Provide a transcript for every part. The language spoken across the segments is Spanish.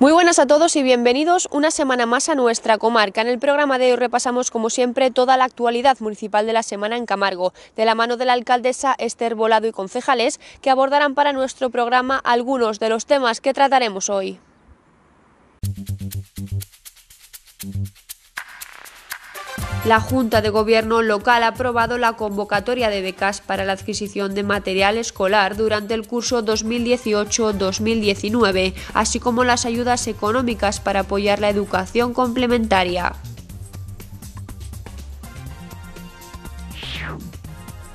Muy buenas a todos y bienvenidos una semana más a nuestra comarca. En el programa de hoy repasamos como siempre toda la actualidad municipal de la semana en Camargo, de la mano de la alcaldesa Esther Volado y concejales que abordarán para nuestro programa algunos de los temas que trataremos hoy. La Junta de Gobierno local ha aprobado la convocatoria de becas para la adquisición de material escolar durante el curso 2018-2019, así como las ayudas económicas para apoyar la educación complementaria.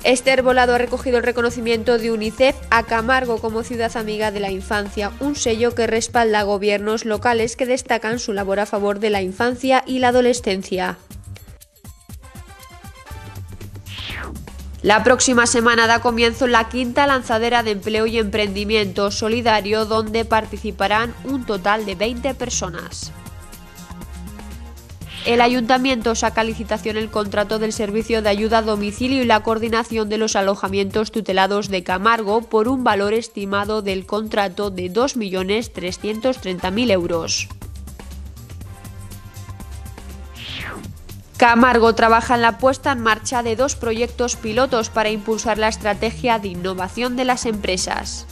Este Volado ha recogido el reconocimiento de UNICEF a Camargo como ciudad amiga de la infancia, un sello que respalda gobiernos locales que destacan su labor a favor de la infancia y la adolescencia. La próxima semana da comienzo la quinta lanzadera de empleo y emprendimiento solidario donde participarán un total de 20 personas. El ayuntamiento saca licitación el contrato del servicio de ayuda a domicilio y la coordinación de los alojamientos tutelados de Camargo por un valor estimado del contrato de 2.330.000 euros. Camargo trabaja en la puesta en marcha de dos proyectos pilotos para impulsar la estrategia de innovación de las empresas.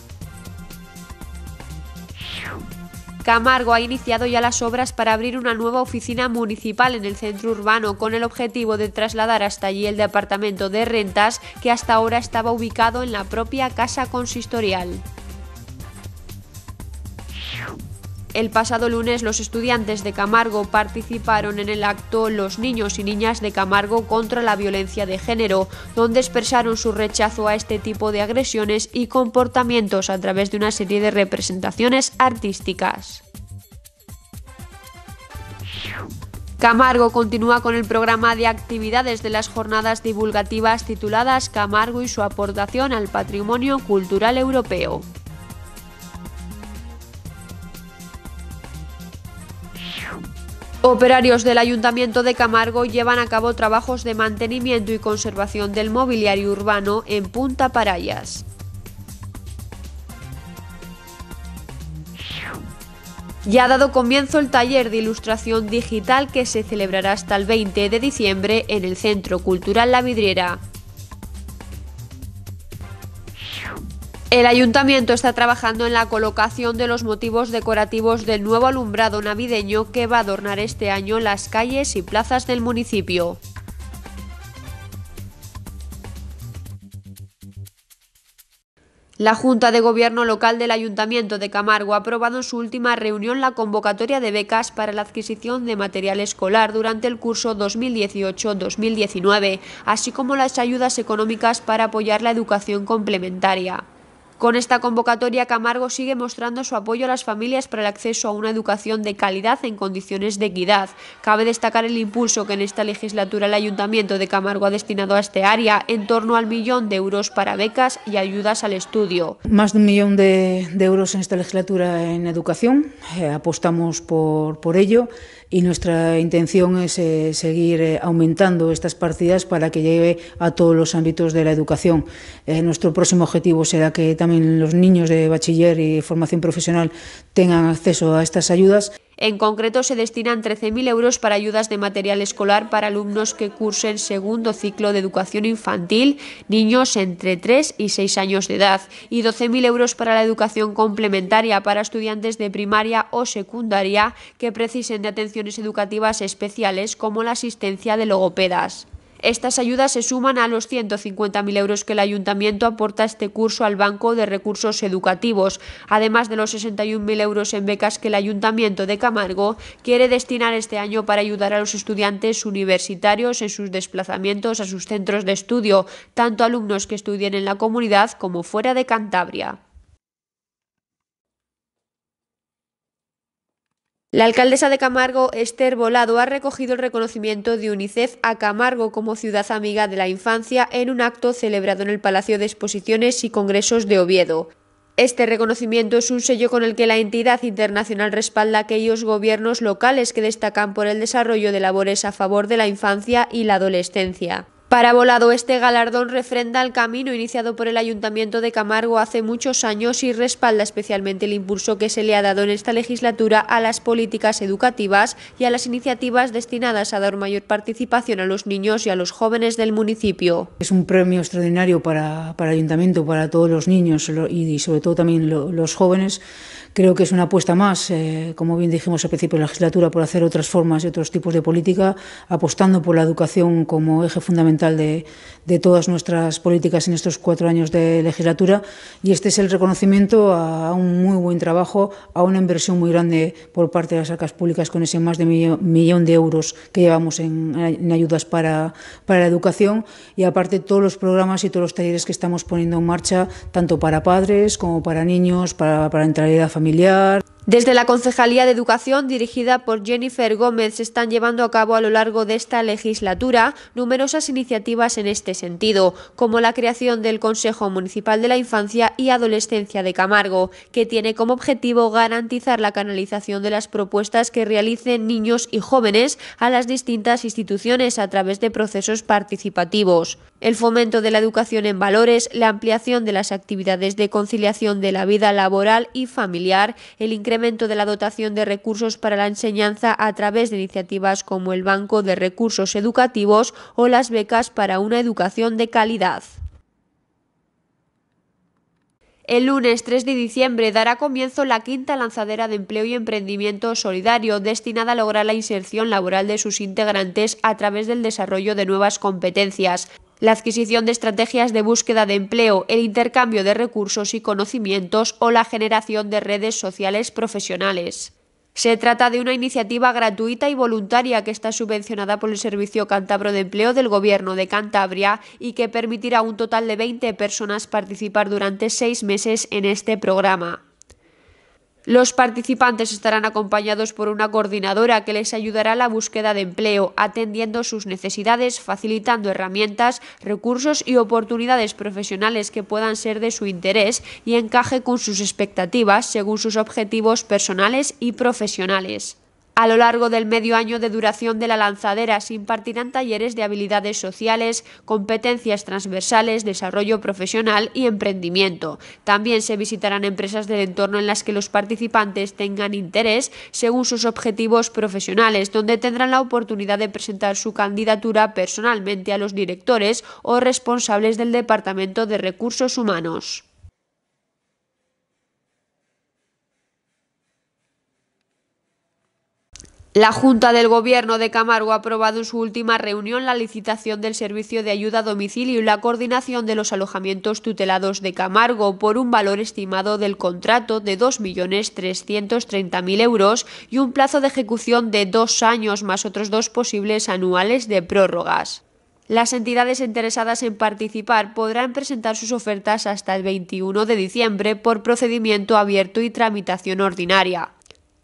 Camargo ha iniciado ya las obras para abrir una nueva oficina municipal en el centro urbano con el objetivo de trasladar hasta allí el departamento de rentas que hasta ahora estaba ubicado en la propia casa consistorial. El pasado lunes los estudiantes de Camargo participaron en el acto Los niños y niñas de Camargo contra la violencia de género, donde expresaron su rechazo a este tipo de agresiones y comportamientos a través de una serie de representaciones artísticas. Camargo continúa con el programa de actividades de las jornadas divulgativas tituladas Camargo y su aportación al patrimonio cultural europeo. Operarios del Ayuntamiento de Camargo llevan a cabo trabajos de mantenimiento y conservación del mobiliario urbano en Punta Parayas. Ya ha dado comienzo el taller de ilustración digital que se celebrará hasta el 20 de diciembre en el Centro Cultural La Vidriera. El ayuntamiento está trabajando en la colocación de los motivos decorativos del nuevo alumbrado navideño que va a adornar este año las calles y plazas del municipio. La Junta de Gobierno Local del Ayuntamiento de Camargo ha aprobado en su última reunión la convocatoria de becas para la adquisición de material escolar durante el curso 2018-2019, así como las ayudas económicas para apoyar la educación complementaria. Con esta convocatoria, Camargo sigue mostrando su apoyo a las familias para el acceso a una educación de calidad en condiciones de equidad. Cabe destacar el impulso que en esta legislatura el Ayuntamiento de Camargo ha destinado a este área, en torno al millón de euros para becas y ayudas al estudio. Más de un millón de, euros en esta legislatura en educación, eh, apostamos por ello y nuestra intención es eh, seguir eh, aumentando estas partidas para que llegue a todos los ámbitos de la educación. Eh, nuestro próximo objetivo será que también los niños de bachiller y formación profesional tengan acceso a estas ayudas. En concreto, se destinan 13.000 euros para ayudas de material escolar para alumnos que cursen segundo ciclo de educación infantil, niños entre 3 y 6 años de edad, y 12.000 euros para la educación complementaria para estudiantes de primaria o secundaria que precisen de atenciones educativas especiales como la asistencia de logopedas. Estas ayudas se suman a los 150.000 euros que el ayuntamiento aporta este curso al Banco de Recursos Educativos, además de los 61.000 euros en becas que el ayuntamiento de Camargo quiere destinar este año para ayudar a los estudiantes universitarios en sus desplazamientos a sus centros de estudio, tanto alumnos que estudien en la comunidad como fuera de Cantabria. La alcaldesa de Camargo, Esther Volado, ha recogido el reconocimiento de UNICEF a Camargo como ciudad amiga de la infancia en un acto celebrado en el Palacio de Exposiciones y Congresos de Oviedo. Este reconocimiento es un sello con el que la entidad internacional respalda aquellos gobiernos locales que destacan por el desarrollo de labores a favor de la infancia y la adolescencia. Para Volado, este galardón refrenda el camino iniciado por el Ayuntamiento de Camargo hace muchos años y respalda especialmente el impulso que se le ha dado en esta legislatura a las políticas educativas y a las iniciativas destinadas a dar mayor participación a los niños y a los jóvenes del municipio. Es un premio extraordinario para, para el Ayuntamiento, para todos los niños y sobre todo también los jóvenes. Creo que es una apuesta más, eh, como bien dijimos al principio de la legislatura, por hacer otras formas y otros tipos de política, apostando por la educación como eje fundamental de, todas nuestras políticas en estos cuatro años de legislatura y este es el reconocimiento a un muy buen trabajo, a una inversión muy grande por parte de las arcas públicas con ese más de millón de euros que llevamos en, ayudas para, la educación y aparte todos los programas y todos los talleres que estamos poniendo en marcha tanto para padres como para niños, para la edad familiar. Desde la Concejalía de Educación, dirigida por Jennifer Gómez, se están llevando a cabo a lo largo de esta legislatura numerosas iniciativas en este sentido, como la creación del Consejo Municipal de la Infancia y Adolescencia de Camargo, que tiene como objetivo garantizar la canalización de las propuestas que realicen niños y jóvenes a las distintas instituciones a través de procesos participativos el fomento de la educación en valores, la ampliación de las actividades de conciliación de la vida laboral y familiar, el incremento de la dotación de recursos para la enseñanza a través de iniciativas como el Banco de Recursos Educativos o las becas para una educación de calidad. El lunes 3 de diciembre dará comienzo la quinta lanzadera de empleo y emprendimiento solidario destinada a lograr la inserción laboral de sus integrantes a través del desarrollo de nuevas competencias la adquisición de estrategias de búsqueda de empleo, el intercambio de recursos y conocimientos o la generación de redes sociales profesionales. Se trata de una iniciativa gratuita y voluntaria que está subvencionada por el Servicio Cantabro de Empleo del Gobierno de Cantabria y que permitirá a un total de 20 personas participar durante seis meses en este programa. Los participantes estarán acompañados por una coordinadora que les ayudará a la búsqueda de empleo, atendiendo sus necesidades, facilitando herramientas, recursos y oportunidades profesionales que puedan ser de su interés y encaje con sus expectativas según sus objetivos personales y profesionales. A lo largo del medio año de duración de la lanzadera se impartirán talleres de habilidades sociales, competencias transversales, desarrollo profesional y emprendimiento. También se visitarán empresas del entorno en las que los participantes tengan interés según sus objetivos profesionales, donde tendrán la oportunidad de presentar su candidatura personalmente a los directores o responsables del Departamento de Recursos Humanos. La Junta del Gobierno de Camargo ha aprobado en su última reunión la licitación del servicio de ayuda a domicilio y la coordinación de los alojamientos tutelados de Camargo por un valor estimado del contrato de 2.330.000 euros y un plazo de ejecución de dos años más otros dos posibles anuales de prórrogas. Las entidades interesadas en participar podrán presentar sus ofertas hasta el 21 de diciembre por procedimiento abierto y tramitación ordinaria.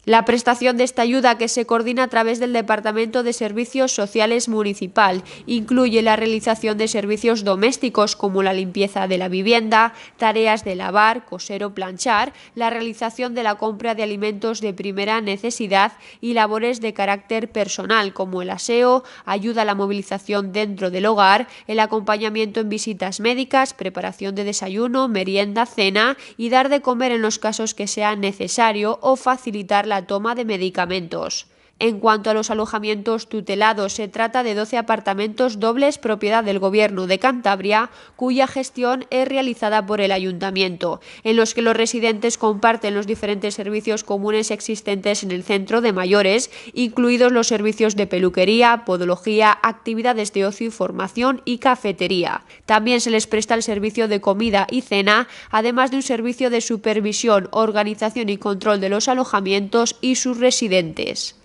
La prestación de esta ayuda, que se coordina a través del Departamento de Servicios Sociales Municipal, incluye la realización de servicios domésticos como la limpieza de la vivienda, tareas de lavar, coser o planchar, la realización de la compra de alimentos de primera necesidad y labores de carácter personal como el aseo, ayuda a la movilización dentro del hogar, el acompañamiento en visitas médicas, preparación de desayuno, merienda, cena y dar de comer en los casos que sea necesario o facilitar la toma de medicamentos. En cuanto a los alojamientos tutelados, se trata de 12 apartamentos dobles propiedad del Gobierno de Cantabria, cuya gestión es realizada por el Ayuntamiento, en los que los residentes comparten los diferentes servicios comunes existentes en el centro de mayores, incluidos los servicios de peluquería, podología, actividades de ocio y formación y cafetería. También se les presta el servicio de comida y cena, además de un servicio de supervisión, organización y control de los alojamientos y sus residentes.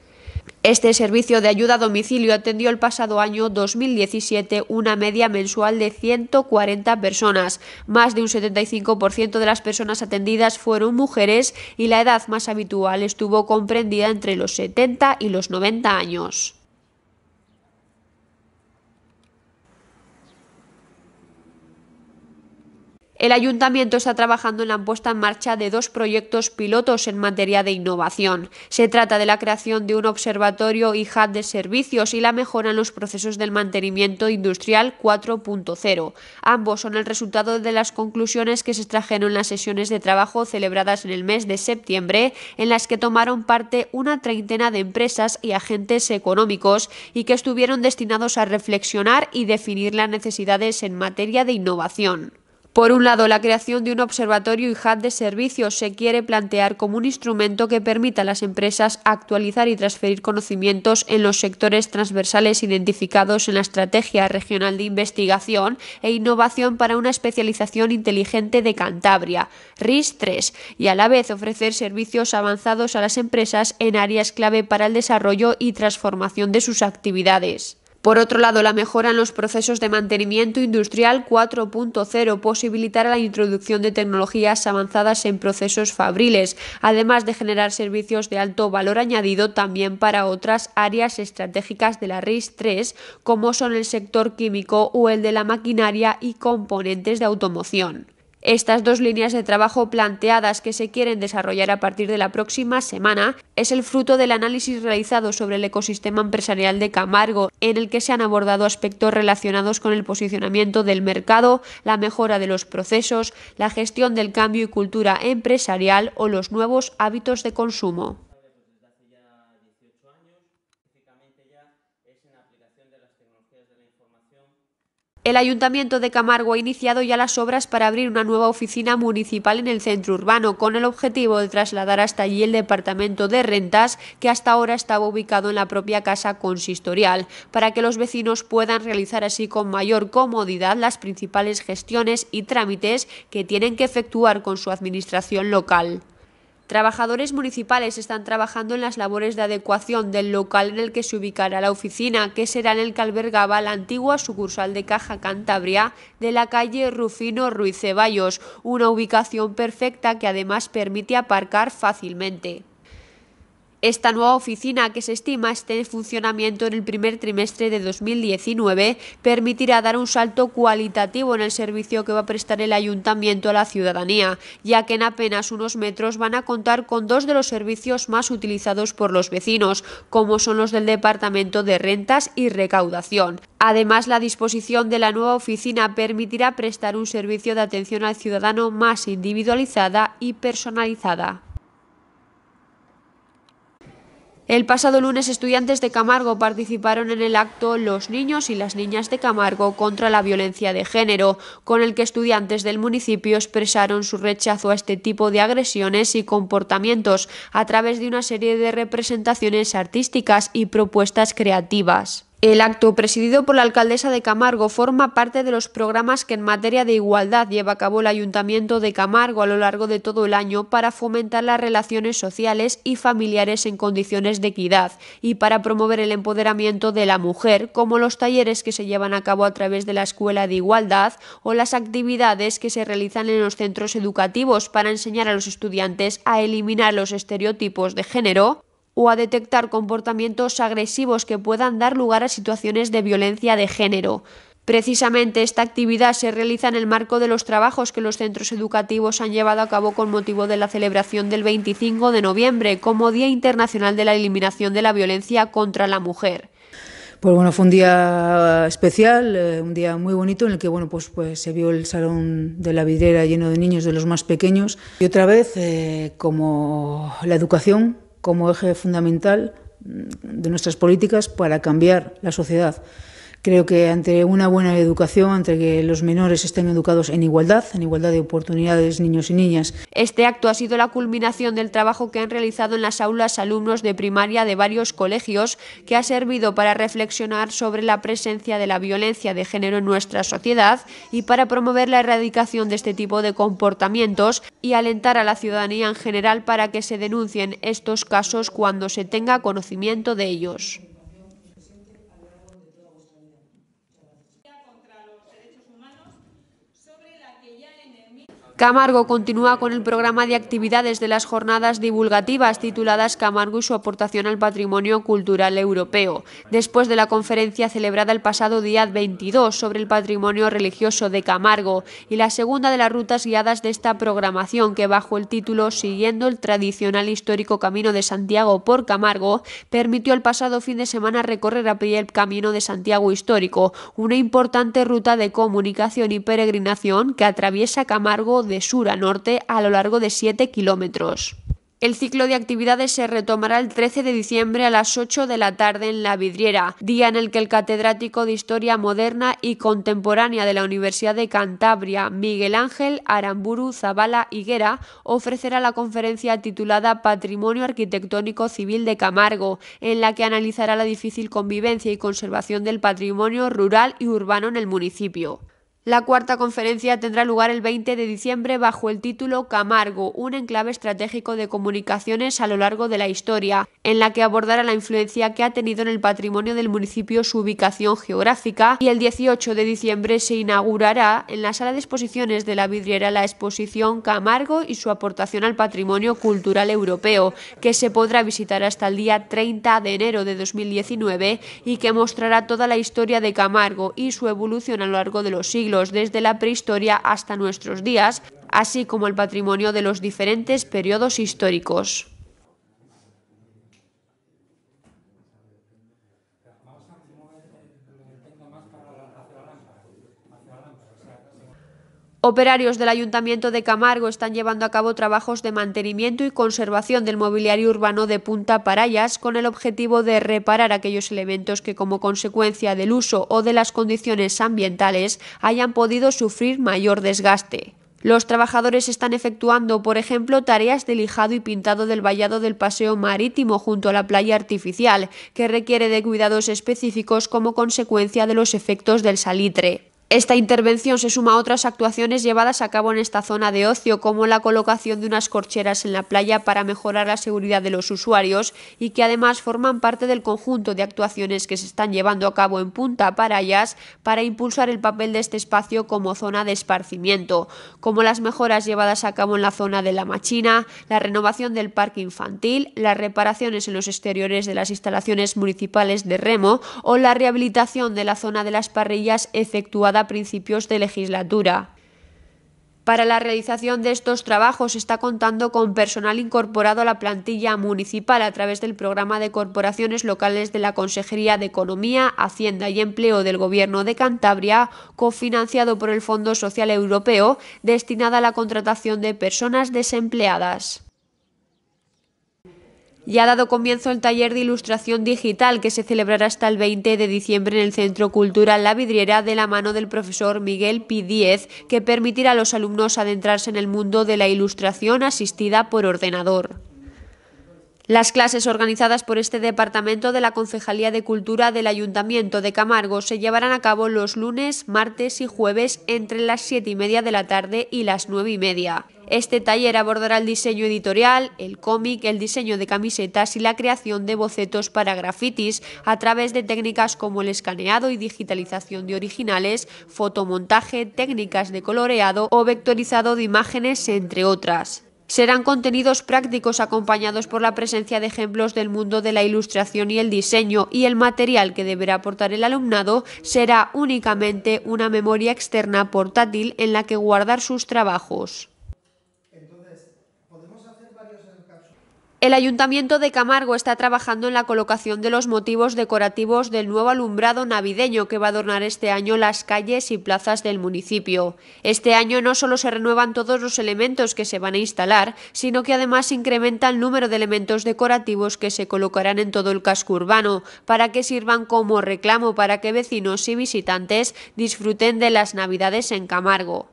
Este servicio de ayuda a domicilio atendió el pasado año 2017 una media mensual de 140 personas. Más de un 75% de las personas atendidas fueron mujeres y la edad más habitual estuvo comprendida entre los 70 y los 90 años. El ayuntamiento está trabajando en la puesta en marcha de dos proyectos pilotos en materia de innovación. Se trata de la creación de un observatorio y hub de servicios y la mejora en los procesos del mantenimiento industrial 4.0. Ambos son el resultado de las conclusiones que se extrajeron en las sesiones de trabajo celebradas en el mes de septiembre, en las que tomaron parte una treintena de empresas y agentes económicos y que estuvieron destinados a reflexionar y definir las necesidades en materia de innovación. Por un lado, la creación de un observatorio y hub de servicios se quiere plantear como un instrumento que permita a las empresas actualizar y transferir conocimientos en los sectores transversales identificados en la Estrategia Regional de Investigación e Innovación para una especialización inteligente de Cantabria, RIS 3, y a la vez ofrecer servicios avanzados a las empresas en áreas clave para el desarrollo y transformación de sus actividades. Por otro lado, la mejora en los procesos de mantenimiento industrial 4.0 posibilitará la introducción de tecnologías avanzadas en procesos fabriles, además de generar servicios de alto valor añadido también para otras áreas estratégicas de la RIS 3, como son el sector químico o el de la maquinaria y componentes de automoción. Estas dos líneas de trabajo planteadas que se quieren desarrollar a partir de la próxima semana es el fruto del análisis realizado sobre el ecosistema empresarial de Camargo, en el que se han abordado aspectos relacionados con el posicionamiento del mercado, la mejora de los procesos, la gestión del cambio y cultura empresarial o los nuevos hábitos de consumo. El Ayuntamiento de Camargo ha iniciado ya las obras para abrir una nueva oficina municipal en el centro urbano, con el objetivo de trasladar hasta allí el departamento de rentas, que hasta ahora estaba ubicado en la propia casa consistorial, para que los vecinos puedan realizar así con mayor comodidad las principales gestiones y trámites que tienen que efectuar con su administración local. Trabajadores municipales están trabajando en las labores de adecuación del local en el que se ubicará la oficina, que será en el que albergaba la antigua sucursal de Caja Cantabria de la calle Rufino Ruiz Ceballos, una ubicación perfecta que además permite aparcar fácilmente. Esta nueva oficina, que se estima esté en funcionamiento en el primer trimestre de 2019, permitirá dar un salto cualitativo en el servicio que va a prestar el ayuntamiento a la ciudadanía, ya que en apenas unos metros van a contar con dos de los servicios más utilizados por los vecinos, como son los del Departamento de Rentas y Recaudación. Además, la disposición de la nueva oficina permitirá prestar un servicio de atención al ciudadano más individualizada y personalizada. El pasado lunes estudiantes de Camargo participaron en el acto Los niños y las niñas de Camargo contra la violencia de género, con el que estudiantes del municipio expresaron su rechazo a este tipo de agresiones y comportamientos a través de una serie de representaciones artísticas y propuestas creativas. El acto, presidido por la alcaldesa de Camargo, forma parte de los programas que en materia de igualdad lleva a cabo el Ayuntamiento de Camargo a lo largo de todo el año para fomentar las relaciones sociales y familiares en condiciones de equidad y para promover el empoderamiento de la mujer, como los talleres que se llevan a cabo a través de la Escuela de Igualdad o las actividades que se realizan en los centros educativos para enseñar a los estudiantes a eliminar los estereotipos de género o a detectar comportamientos agresivos que puedan dar lugar a situaciones de violencia de género. Precisamente esta actividad se realiza en el marco de los trabajos que los centros educativos han llevado a cabo con motivo de la celebración del 25 de noviembre como Día Internacional de la Eliminación de la Violencia contra la Mujer. Pues bueno, fue un día especial, eh, un día muy bonito en el que bueno, pues, pues se vio el salón de la vidrera lleno de niños de los más pequeños. Y otra vez, eh, como la educación como eje fundamental mm, de nuestras políticas para cambiar la sociedad. Creo que ante una buena educación, ante que los menores estén educados en igualdad, en igualdad de oportunidades, niños y niñas. Este acto ha sido la culminación del trabajo que han realizado en las aulas alumnos de primaria de varios colegios, que ha servido para reflexionar sobre la presencia de la violencia de género en nuestra sociedad y para promover la erradicación de este tipo de comportamientos y alentar a la ciudadanía en general para que se denuncien estos casos cuando se tenga conocimiento de ellos. Camargo continúa con el programa de actividades de las jornadas divulgativas tituladas Camargo y su aportación al patrimonio cultural europeo. Después de la conferencia celebrada el pasado día 22 sobre el patrimonio religioso de Camargo y la segunda de las rutas guiadas de esta programación que bajo el título Siguiendo el tradicional histórico Camino de Santiago por Camargo permitió el pasado fin de semana recorrer a pie el Camino de Santiago histórico, una importante ruta de comunicación y peregrinación que atraviesa Camargo de sur a norte a lo largo de 7 kilómetros. El ciclo de actividades se retomará el 13 de diciembre a las 8 de la tarde en La Vidriera, día en el que el catedrático de Historia Moderna y Contemporánea de la Universidad de Cantabria, Miguel Ángel Aramburu Zabala Higuera, ofrecerá la conferencia titulada Patrimonio Arquitectónico Civil de Camargo, en la que analizará la difícil convivencia y conservación del patrimonio rural y urbano en el municipio. La cuarta conferencia tendrá lugar el 20 de diciembre bajo el título Camargo, un enclave estratégico de comunicaciones a lo largo de la historia, en la que abordará la influencia que ha tenido en el patrimonio del municipio su ubicación geográfica y el 18 de diciembre se inaugurará en la sala de exposiciones de la vidriera la exposición Camargo y su aportación al patrimonio cultural europeo, que se podrá visitar hasta el día 30 de enero de 2019 y que mostrará toda la historia de Camargo y su evolución a lo largo de los siglos desde la prehistoria hasta nuestros días, así como el patrimonio de los diferentes periodos históricos. Operarios del Ayuntamiento de Camargo están llevando a cabo trabajos de mantenimiento y conservación del mobiliario urbano de Punta Parayas con el objetivo de reparar aquellos elementos que como consecuencia del uso o de las condiciones ambientales hayan podido sufrir mayor desgaste. Los trabajadores están efectuando, por ejemplo, tareas de lijado y pintado del vallado del paseo marítimo junto a la playa artificial, que requiere de cuidados específicos como consecuencia de los efectos del salitre. Esta intervención se suma a otras actuaciones llevadas a cabo en esta zona de ocio, como la colocación de unas corcheras en la playa para mejorar la seguridad de los usuarios y que además forman parte del conjunto de actuaciones que se están llevando a cabo en Punta Parayas para impulsar el papel de este espacio como zona de esparcimiento, como las mejoras llevadas a cabo en la zona de la Machina, la renovación del parque infantil, las reparaciones en los exteriores de las instalaciones municipales de Remo o la rehabilitación de la zona de las parrillas efectuada a principios de legislatura. Para la realización de estos trabajos está contando con personal incorporado a la plantilla municipal a través del programa de corporaciones locales de la Consejería de Economía, Hacienda y Empleo del Gobierno de Cantabria, cofinanciado por el Fondo Social Europeo, destinada a la contratación de personas desempleadas. Ya ha dado comienzo el taller de ilustración digital que se celebrará hasta el 20 de diciembre en el Centro Cultural La Vidriera de la mano del profesor Miguel P. Díez, que permitirá a los alumnos adentrarse en el mundo de la ilustración asistida por ordenador. Las clases organizadas por este departamento de la Concejalía de Cultura del Ayuntamiento de Camargo se llevarán a cabo los lunes, martes y jueves entre las siete y media de la tarde y las nueve y media. Este taller abordará el diseño editorial, el cómic, el diseño de camisetas y la creación de bocetos para grafitis a través de técnicas como el escaneado y digitalización de originales, fotomontaje, técnicas de coloreado o vectorizado de imágenes, entre otras. Serán contenidos prácticos acompañados por la presencia de ejemplos del mundo de la ilustración y el diseño y el material que deberá aportar el alumnado será únicamente una memoria externa portátil en la que guardar sus trabajos. El Ayuntamiento de Camargo está trabajando en la colocación de los motivos decorativos del nuevo alumbrado navideño que va a adornar este año las calles y plazas del municipio. Este año no solo se renuevan todos los elementos que se van a instalar, sino que además incrementa el número de elementos decorativos que se colocarán en todo el casco urbano, para que sirvan como reclamo para que vecinos y visitantes disfruten de las navidades en Camargo.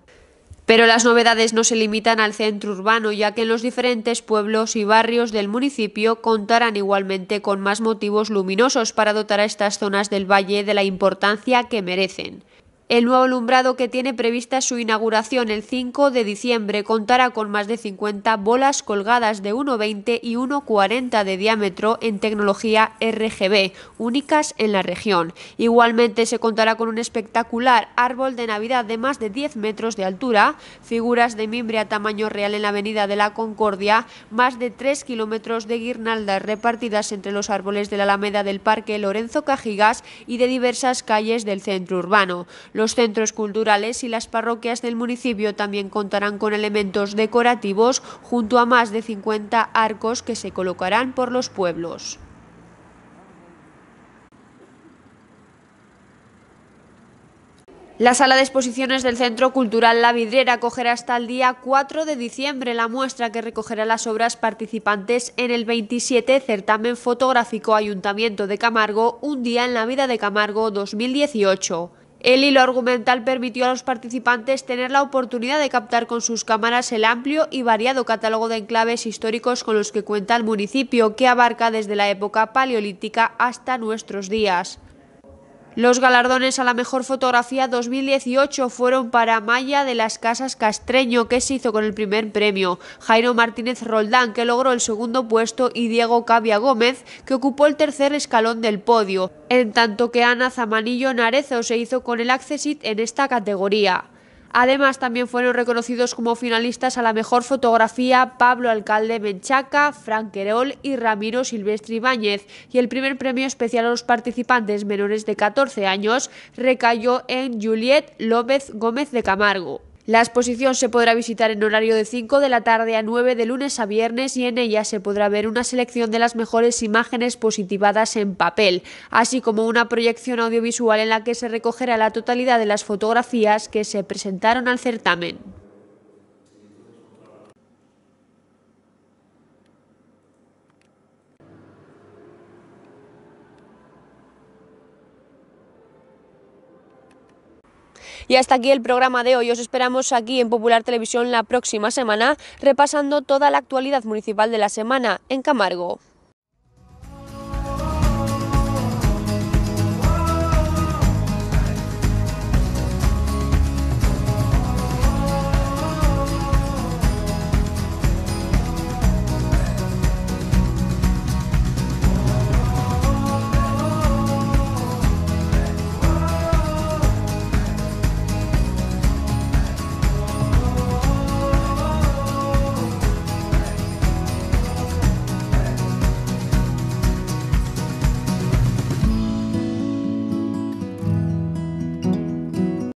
Pero las novedades no se limitan al centro urbano, ya que en los diferentes pueblos y barrios del municipio contarán igualmente con más motivos luminosos para dotar a estas zonas del valle de la importancia que merecen. El nuevo alumbrado que tiene prevista su inauguración el 5 de diciembre contará con más de 50 bolas colgadas de 1,20 y 1,40 de diámetro en tecnología RGB, únicas en la región. Igualmente se contará con un espectacular árbol de Navidad de más de 10 metros de altura, figuras de mimbre a tamaño real en la Avenida de la Concordia, más de 3 kilómetros de guirnaldas repartidas entre los árboles de la Alameda del Parque Lorenzo Cajigas y de diversas calles del centro urbano. Los centros culturales y las parroquias del municipio también contarán con elementos decorativos junto a más de 50 arcos que se colocarán por los pueblos. La sala de exposiciones del Centro Cultural La Vidrera acogerá hasta el día 4 de diciembre la muestra que recogerá las obras participantes en el 27 Certamen Fotográfico Ayuntamiento de Camargo, Un día en la vida de Camargo 2018. El hilo argumental permitió a los participantes tener la oportunidad de captar con sus cámaras el amplio y variado catálogo de enclaves históricos con los que cuenta el municipio, que abarca desde la época paleolítica hasta nuestros días. Los galardones a la mejor fotografía 2018 fueron para Maya de las Casas Castreño, que se hizo con el primer premio, Jairo Martínez Roldán, que logró el segundo puesto, y Diego Cavia Gómez, que ocupó el tercer escalón del podio, en tanto que Ana Zamanillo Narezo se hizo con el Accessit en esta categoría. Además, también fueron reconocidos como finalistas a la mejor fotografía Pablo Alcalde Menchaca, Frank Herol y Ramiro Silvestre Ibáñez. Y el primer premio especial a los participantes menores de 14 años recayó en Juliet López Gómez de Camargo. La exposición se podrá visitar en horario de 5 de la tarde a 9 de lunes a viernes y en ella se podrá ver una selección de las mejores imágenes positivadas en papel, así como una proyección audiovisual en la que se recogerá la totalidad de las fotografías que se presentaron al certamen. Y hasta aquí el programa de hoy. Os esperamos aquí en Popular Televisión la próxima semana repasando toda la actualidad municipal de la semana en Camargo.